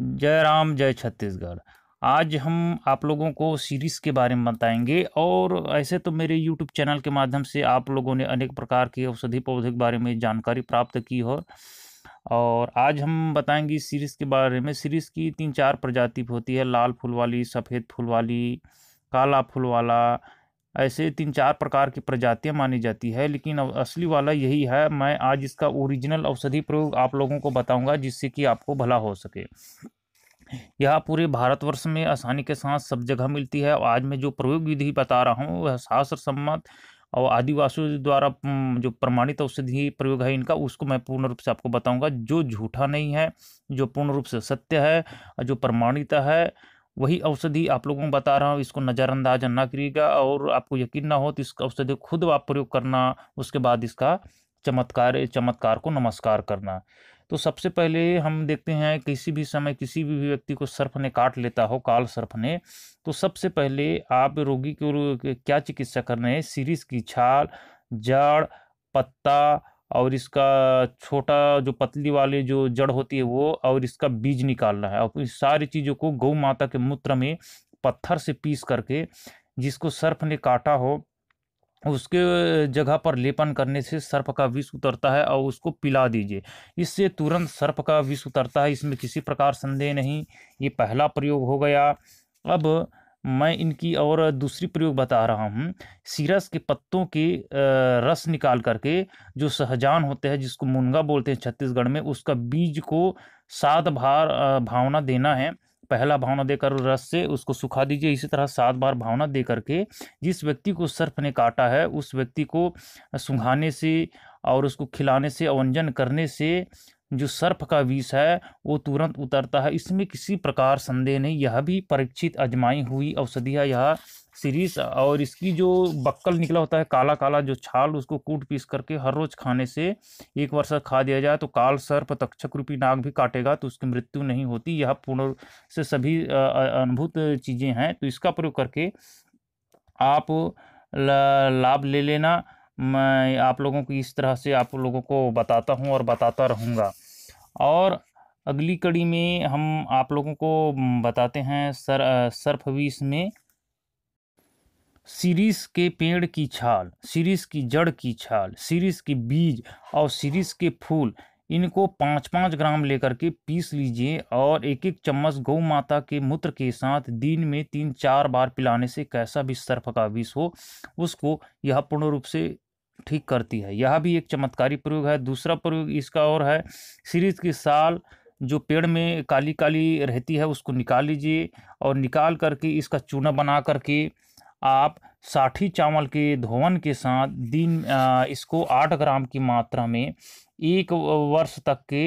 जय राम जय छत्तीसगढ़ आज हम आप लोगों को सीरीज़ के बारे में बताएंगे और ऐसे तो मेरे यूट्यूब चैनल के माध्यम से आप लोगों ने अनेक प्रकार के औषधि पौधे के बारे में जानकारी प्राप्त की हो और आज हम बताएंगे इस सीरीज़ के बारे में सीरीज़ की तीन चार प्रजाति होती है लाल फूल वाली सफ़ेद फूल वाली काला फूल वाला ऐसे तीन चार प्रकार की प्रजातियाँ मानी जाती है लेकिन असली वाला यही है मैं आज इसका ओरिजिनल औषधि प्रयोग आप लोगों को बताऊंगा जिससे कि आपको भला हो सके यह पूरे भारतवर्ष में आसानी के साथ सब जगह मिलती है और आज मैं जो प्रयोग विधि बता रहा हूँ वह शास्त्र सम्मत और आदिवासियों द्वारा जो प्रमाणित औषधि प्रयोग है इनका उसको मैं पूर्ण रूप से आपको बताऊंगा जो झूठा नहीं है जो पूर्ण रूप से सत्य है और जो प्रमाणित है वही औषधि आप लोगों को बता रहा हूँ इसको नज़रअंदाज ना करिएगा और आपको यकीन ना हो तो इस औषधि खुद आप प्रयोग करना उसके बाद इसका चमत्कार चमत्कार को नमस्कार करना तो सबसे पहले हम देखते हैं किसी भी समय किसी भी व्यक्ति को सर्फ ने काट लेता हो काल सर्फ ने तो सबसे पहले आप रोगी को क्या चिकित्सा करना है सीरीज की छाल जड़ पत्ता और इसका छोटा जो पतली वाली जो जड़ होती है वो और इसका बीज निकालना है और इस सारी चीज़ों को गौ माता के मूत्र में पत्थर से पीस करके जिसको सर्प ने काटा हो उसके जगह पर लेपन करने से सर्प का विष उतरता है और उसको पिला दीजिए इससे तुरंत सर्प का विष उतरता है इसमें किसी प्रकार संदेह नहीं ये पहला प्रयोग हो गया अब मैं इनकी और दूसरी प्रयोग बता रहा हूँ सीरस के पत्तों के रस निकाल करके जो सहजान होते हैं जिसको मुनगा बोलते हैं छत्तीसगढ़ में उसका बीज को सात बार भावना देना है पहला भावना देकर रस से उसको सुखा दीजिए इसी तरह सात बार भावना दे करके जिस व्यक्ति को सर्फ ने काटा है उस व्यक्ति को सुंघाने से और उसको खिलाने से अवंजन करने से जो सर्फ का विष है वो तुरंत उतरता है इसमें किसी प्रकार संदेह नहीं यह भी परीक्षित अजमाई हुई औषधि है यह सीरीज और इसकी जो बक्कल निकला होता है काला काला जो छाल उसको कूट पीस करके हर रोज खाने से एक वर्ष खा दिया जाए तो काल सर्प तक्षक रूपी नाग भी काटेगा तो उसकी मृत्यु नहीं होती यह पूर्ण से सभी अनुभूत चीज़ें हैं तो इसका प्रयोग करके आप लाभ ले लेना मैं आप लोगों को इस तरह से आप लोगों को बताता हूँ और बताता रहूँगा और अगली कड़ी में हम आप लोगों को बताते हैं सर सरफवीस में सीरीस के पेड़ की छाल सीरीस की जड़ की छाल सीरीस की बीज और सीरीस के फूल इनको पाँच पाँच ग्राम लेकर के पीस लीजिए और एक एक चम्मच गौ माता के मूत्र के साथ दिन में तीन चार बार पिलाने से कैसा भी सर्फ का विष हो उसको यह पूर्ण रूप से ठीक करती है यह भी एक चमत्कारी प्रयोग है दूसरा प्रयोग इसका और है सीरीज की साल जो पेड़ में काली काली रहती है उसको निकाल लीजिए और निकाल करके इसका चूना बना करके आप साठी चावल के धोवन के साथ दिन इसको आठ ग्राम की मात्रा में एक वर्ष तक के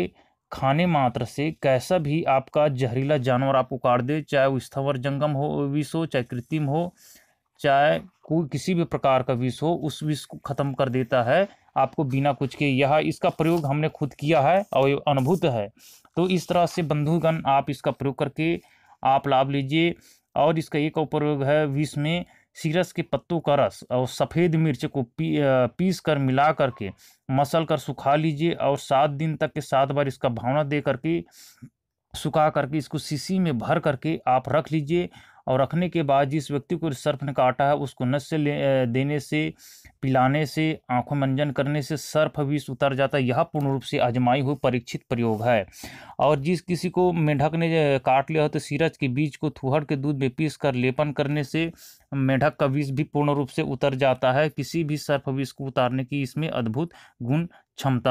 खाने मात्र से कैसा भी आपका जहरीला जानवर आपको काट दे चाहे वो स्थवर जंगम हो विष हो चाहे कृत्रिम हो चाहे कोई किसी भी प्रकार का विष हो उस विष को ख़त्म कर देता है आपको बिना कुछ के यह इसका प्रयोग हमने खुद किया है और अनुभूत है तो इस तरह से बंधुगण आप इसका प्रयोग करके आप लाभ लीजिए और इसका एक और प्रयोग है विष में सीरस के पत्तों का रस और सफ़ेद मिर्च को पी पीस कर मिला करके मसल कर सुखा लीजिए और सात दिन तक के सात बार इसका भावना दे करके सुखा करके इसको सीसी में भर करके आप रख लीजिए और रखने के बाद जिस व्यक्ति को सर्प ने काटा है उसको नस्य देने से पिलाने से आंखों मंजन करने से सर्प विष उतर जाता है यह पूर्ण रूप से आजमाई हुई परीक्षित प्रयोग है और जिस किसी को मेढक ने काट लिया हो तो सीरज के बीज को थुहड़ के दूध में पीस कर लेपन करने से मेढक का विष भी पूर्ण रूप से उतर जाता है किसी भी सर्प विष को उतारने की इसमें अद्भुत गुण क्षमता